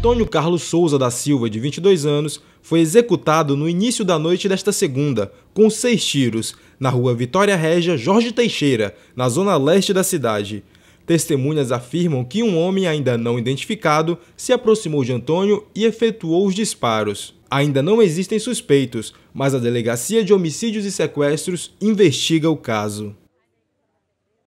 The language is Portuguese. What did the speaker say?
Antônio Carlos Souza da Silva, de 22 anos, foi executado no início da noite desta segunda, com seis tiros, na rua Vitória Régia Jorge Teixeira, na zona leste da cidade. Testemunhas afirmam que um homem ainda não identificado se aproximou de Antônio e efetuou os disparos. Ainda não existem suspeitos, mas a Delegacia de Homicídios e Sequestros investiga o caso.